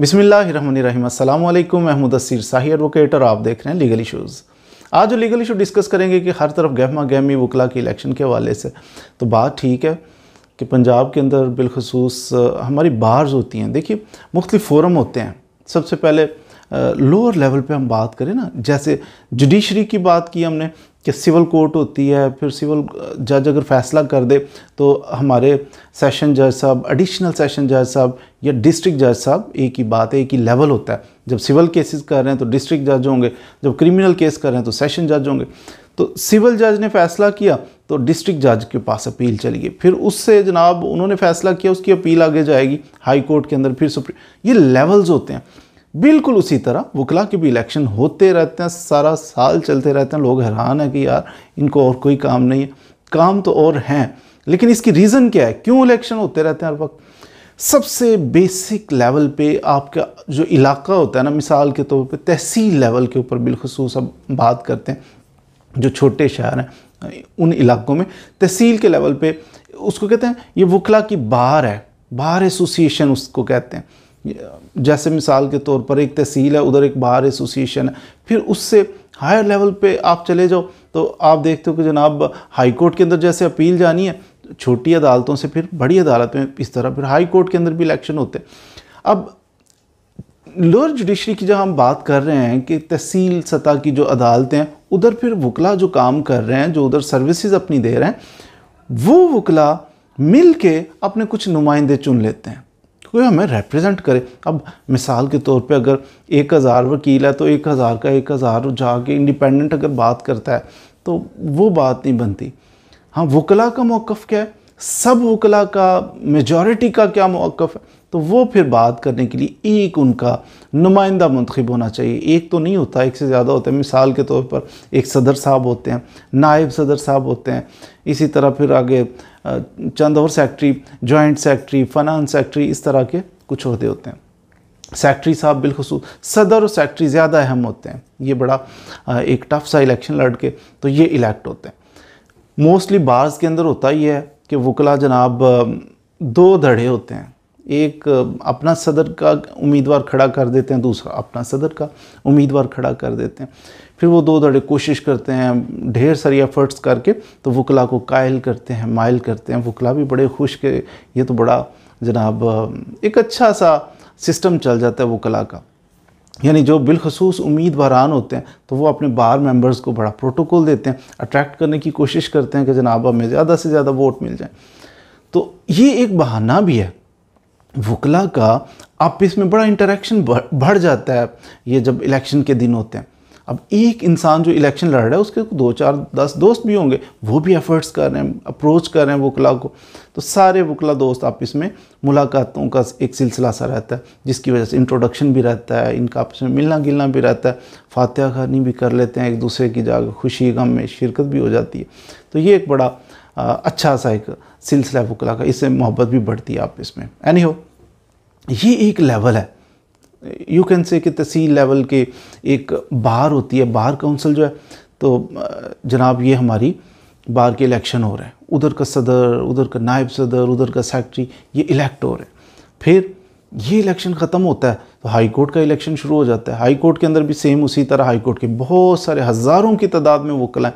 बिसमीम अल्लाम महमूद असीर शाही एडवोकेट और आप देख रहे हैं लीगल इशूज़ आज जो लीगल इशू डिस्कस करेंगे कि हर तरफ गहमा गहमी वकला के इलेक्शन के हवाले से तो बात ठीक है कि पंजाब के अंदर बिलखसूस हमारी बार्स होती हैं देखिए मुख्तलिफ फोरम होते हैं सबसे पहले लोअर लेवल पर हम बात करें ना जैसे जुडिशरी की बात की हमने कि सिविल कोर्ट होती है फिर सिविल जज अगर फैसला कर दे तो हमारे सेशन जज साहब एडिशनल सेशन जज साहब या डिस्ट्रिक्ट जज साहब एक ही बात है एक ही लेवल होता है जब सिविल केसेस कर रहे हैं तो डिस्ट्रिक्ट जज होंगे जब क्रिमिनल केस कर रहे हैं तो सेशन जज होंगे तो सिविल जज ने फैसला किया तो डिस्ट्रिक्ट जज के पास अपील चली गई फिर उससे जनाब उन्होंने फैसला किया उसकी अपील आगे जाएगी हाई कोर्ट के अंदर फिर सुप्रीम ये लेवल्स होते हैं बिल्कुल उसी तरह वकला के भी इलेक्शन होते रहते हैं सारा साल चलते रहते हैं लोग हैरान हैं कि यार इनको और कोई काम नहीं है काम तो और हैं लेकिन इसकी रीज़न क्या है क्यों इलेक्शन होते रहते हैं हर वक्त सबसे बेसिक लेवल पे आपका जो इलाका होता है ना मिसाल के तौर पे तहसील लेवल के ऊपर बिलखसूस अब बात करते हैं जो छोटे शहर हैं उन इलाकों में तहसील के लेवल पे उसको कहते हैं ये वकला की बार है बार एसोसिएशन उसको कहते हैं जैसे मिसाल के तौर पर एक तहसील है उधर एक बार एसोसिएशन है फिर उससे हायर लेवल पे आप चले जाओ तो आप देखते हो कि जनाब हाई कोर्ट के अंदर जैसे अपील जानी है छोटी अदालतों से फिर बड़ी अदालत में इस तरह फिर हाई कोर्ट के अंदर भी इलेक्शन होते अब लोअर जुडिशरी की जब हम बात कर रहे हैं कि तहसील सतह की जो अदालतें हैं उधर फिर वकला जो काम कर रहे हैं जो उधर सर्विसेज अपनी दे रहे हैं वो वकला मिल के अपने कुछ नुमाइंदे चुन लेते हैं तो कोई हमें रिप्रेजेंट करे अब मिसाल के तौर पे अगर एक हज़ार वकील है तो एक हज़ार का एक हज़ार जाके इंडिपेंडेंट अगर बात करता है तो वो बात नहीं बनती हाँ वकला का मौक़ क्या है सब वकला का मेजॉरिटी का क्या मौक़ है तो वो फिर बात करने के लिए एक उनका नुमाइंदा मंतखब होना चाहिए एक तो नहीं होता एक से ज़्यादा होता है मिसाल के तौर पर एक सदर साहब होते हैं नायब सदर साहब होते हैं इसी तरह फिर आगे चंद और secretary joint secretary finance secretary इस तरह के कुछ अहदे होते हैं सेक्ट्री साहब बिलखसूस सदर और सेक्ट्री ज़्यादा अहम होते हैं ये बड़ा एक टफ सा इलेक्शन लड़ के तो ये इलेक्ट होते हैं मोस्टली बार्स के अंदर होता ही है कि वकला जनाब दो धड़े होते हैं एक अपना सदर का उम्मीदवार खड़ा कर देते हैं दूसरा अपना सदर का उम्मीदवार खड़ा कर देते हैं फिर वो दो धड़े कोशिश करते हैं ढेर सारी एफर्ट्स करके तो वकला को कायल करते हैं माइल करते हैं वकला भी बड़े खुश के ये तो बड़ा जनाब एक अच्छा सा सिस्टम चल जाता है वकला का यानी जो बिलखसूस उम्मीदवारान होते हैं तो वो अपने बार मेंबर्स को बड़ा प्रोटोकॉल देते हैं अट्रैक्ट करने की कोशिश करते हैं कि जनाब हमें ज़्यादा से ज़्यादा वोट मिल जाए तो ये एक बहाना भी है वकला का आपस में बड़ा इंटरेक्शन बढ़ जाता है ये जब इलेक्शन के दिन होते हैं अब एक इंसान जो इलेक्शन लड़ रहा है उसके दो चार दस दोस्त भी होंगे वो भी एफर्ट्स कर रहे हैं अप्रोच कर रहे हैं वकला को तो सारे वकला दोस्त आपस में मुलाकातों का एक सिलसिला सा रहता है जिसकी वजह से इंट्रोडक्शन भी रहता है इनका आपस में मिलना गिलना भी रहता है फातह खानी भी कर लेते हैं एक दूसरे की जगह खुशी गम में शिरकत भी हो जाती है तो ये एक बड़ा अच्छा सा एक सिलसिला है वकला का इससे मोहब्बत भी बढ़ती है आपस में एनी हो ये एक लेवल है यू कैन से कि तहसील लेवल के एक बार होती है बार काउंसिल जो है तो जनाब ये हमारी बार के इलेक्शन हो रहे हैं उधर का सदर उधर का नायब सदर उधर का सेक्रटरी ये इलेक्ट हो रहे हैं फिर ये इलेक्शन ख़त्म होता है तो हाई कोर्ट का इलेक्शन शुरू हो जाता है हाई कोर्ट के अंदर भी सेम उसी तरह हाई कोर्ट के बहुत सारे हज़ारों की तादाद में वकल हैं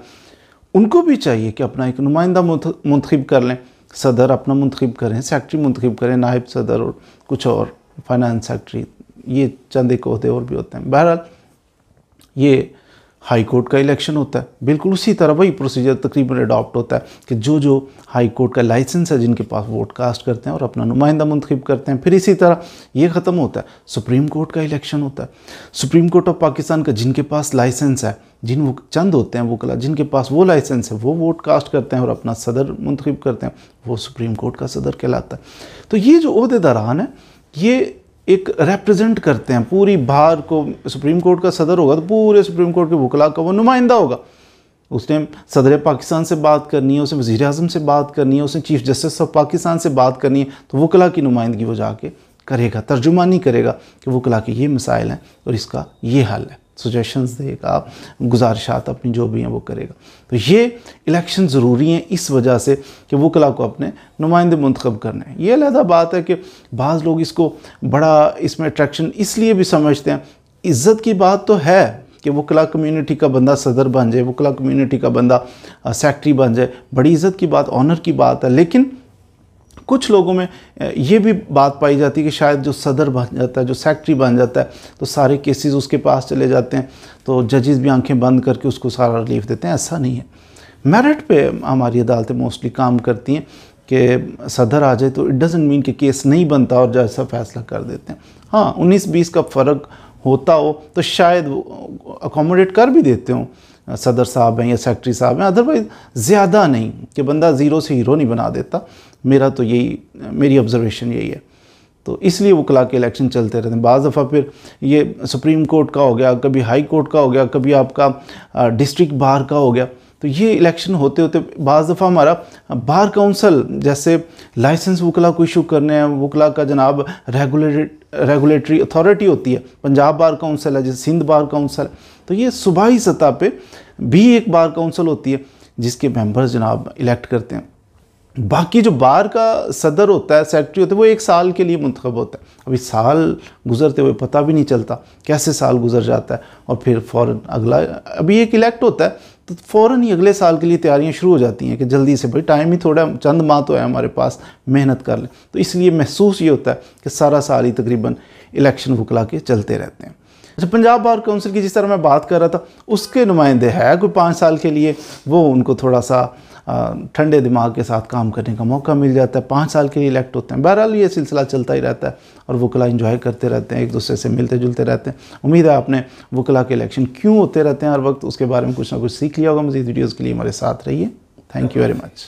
उनको भी चाहिए कि अपना एक नुमाइंदा मुंतखब कर लें सदर अपना मुंतखब करें सेक्रटरी मुंतखब करें नायब सदर और कुछ और फाइनेंस सेक्रटरी ये चंद एक अहदे और भी होते हैं बहरहाल ये हाई कोर्ट का इलेक्शन होता है बिल्कुल उसी तरह वही प्रोसीजर तकरीबन अडॉप्ट होता है कि जो जो हाई कोर्ट का लाइसेंस है जिनके पास वोट कास्ट करते हैं और अपना नुमाइंदा मंतखब करते हैं फिर इसी तरह ये ख़त्म होता है सुप्रीम कोर्ट का इलेक्शन होता है सुप्रीम कोर्ट ऑफ पाकिस्तान का जिनके पास लाइसेंस है जिन वो चंद होते हैं वो कला जिनके पास वो लाइसेंस है वो वोट कास्ट करते हैं और अपना सदर मंतखब करते हैं वो सुप्रीम कोर्ट का सदर कहलाता है तो ये जो अहदेदारान है ये एक रिप्रेजेंट करते हैं पूरी बाहर को सुप्रीम कोर्ट का सदर होगा तो पूरे सुप्रीम कोर्ट के वकला का वो नुमाइंदा होगा उसने सदर पाकिस्तान से बात करनी है उसने वज़ी अजम से बात करनी है उसने चीफ जस्टिस ऑफ पाकिस्तान से बात करनी है तो वकला की नुमाइंदगी वो जाके करेगा तर्जुमानी करेगा कि वकला के ये मिसाइल हैं और इसका ये हल है सजेशंस देगा गुजारिशात अपनी जो भी हैं वो करेगा तो ये इलेक्शन ज़रूरी हैं इस वजह से कि वकला को अपने नुमाइंदे मंतखब करने हैं ये अलहदा बात है कि बाज़ लोग इसको बड़ा इसमें अट्रैक्शन इसलिए भी समझते हैं इज़्ज़त की बात तो है कि वकला कम्युनिटी का बंदा सदर बन जाए वकला कम्युनिटी का बंदा सेक्रटरी बन जाए बड़ी इज़्ज़त की बात ऑनर की बात है लेकिन कुछ लोगों में ये भी बात पाई जाती है कि शायद जो सदर बन जाता है जो सेक्रेटरी बन जाता है तो सारे केसेस उसके पास चले जाते हैं तो जजेस भी आंखें बंद करके उसको सारा रिलीफ देते हैं ऐसा नहीं है मेरिट पे हमारी अदालतें मोस्टली काम करती हैं कि सदर आ जाए तो इट डजेंट मीन कि केस नहीं बनता और जज साहब फैसला कर देते हैं हाँ उन्नीस बीस का फ़र्क होता हो तो शायद अकोमोडेट कर भी देते हो सदर साहब हैं या सेक्रेटरी साहब हैं अदरवाइज़ ज़्यादा नहीं कि बंदा ज़ीरो से हीरो नहीं बना देता मेरा तो यही मेरी ऑब्जर्वेशन यही है तो इसलिए वकला के इलेक्शन चलते रहते हैं बज़ दफ़ा फिर ये सुप्रीम कोर्ट का हो गया कभी हाई कोर्ट का हो गया कभी आपका डिस्ट्रिक्ट बार का हो गया तो ये इलेक्शन होते होते बज़ दफ़ा हमारा बार काउंसिल जैसे लाइसेंस वकला को इशू करने हैं वकला का जनाब रेगुलेट रेगुलेटरी अथॉरिटी होती है पंजाब बार काउंसिल है जैसे सिंध बार काउंसिल तो ये सूबाई सतह पर भी एक बार काउंसिल होती है जिसके मेंबर्स जनाब इलेक्ट करते हैं बाकी जो बार का सदर होता है सेक्रेटरी होता है वो एक साल के लिए मंतखब होता है अभी साल गुजरते हुए पता भी नहीं चलता कैसे साल गुजर जाता है और फिर फ़ौर अगला अभी एक इलेक्ट होता है तो फ़ौर ही अगले साल के लिए तैयारियाँ शुरू हो जाती हैं कि जल्दी से भाई टाइम ही थोड़ा चंद माह तो है हमारे पास मेहनत कर लें तो इसलिए महसूस ये होता है कि सारा साल ही तकरीबन इलेक्शन वकला के चलते रहते हैं अच्छा पंजाब बार काउंसिल की जिस तरह मैं बात कर रहा था उसके नुमाइंदे है कोई पाँच साल के लिए वो उनको थोड़ा सा ठंडे दिमाग के साथ काम करने का मौका मिल जाता है पाँच साल के लिए इलेक्ट होते हैं बहरहाल ये सिलसिला चलता ही रहता है और वकला इंजॉय करते रहते हैं एक दूसरे से मिलते जुलते रहते हैं उम्मीद है आपने वकला के इलेक्शन क्यों होते रहते हैं हर वक्त उसके बारे में कुछ ना कुछ सीख लिया होगा मजीद वीडियोज़ के लिए हमारे साथ रहिए थैंक यू वेरी मच